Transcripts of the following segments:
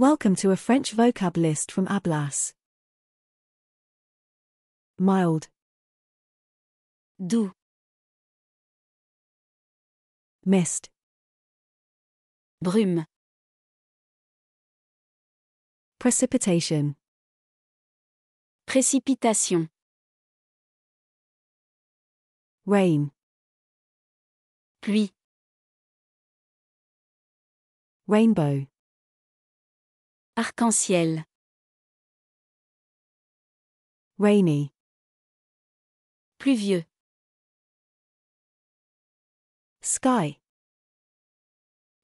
Welcome to a French vocab list from Ablas. Mild. Doux. Mist. Brume. Precipitation. Précipitation. Rain. Pluie. Rainbow. Arc-en-ciel. Rainy. Pluvieux. Sky.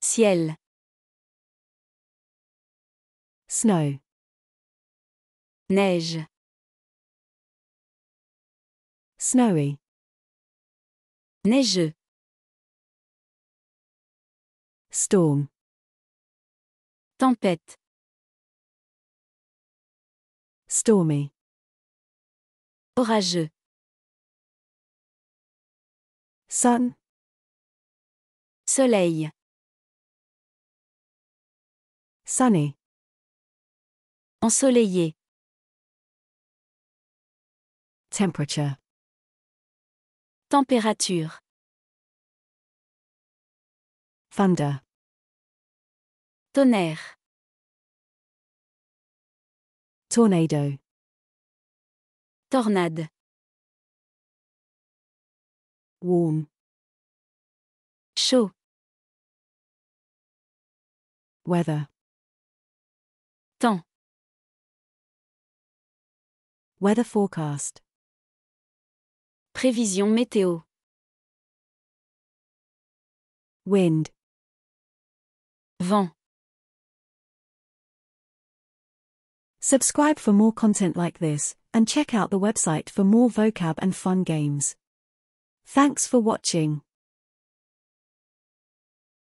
Ciel. Snow. Neige. Snowy. Neigeux. Storm. Tempête. Stormy. Orageux. Sun. Soleil. Sunny. Ensoleillé. Temperature. Température. Thunder. Tonnerre. Tornado. Tornade. Warm. Chaud. Weather. Temps. Weather forecast. Prévision météo. Wind. Vent. Subscribe for more content like this, and check out the website for more vocab and fun games. Thanks for watching.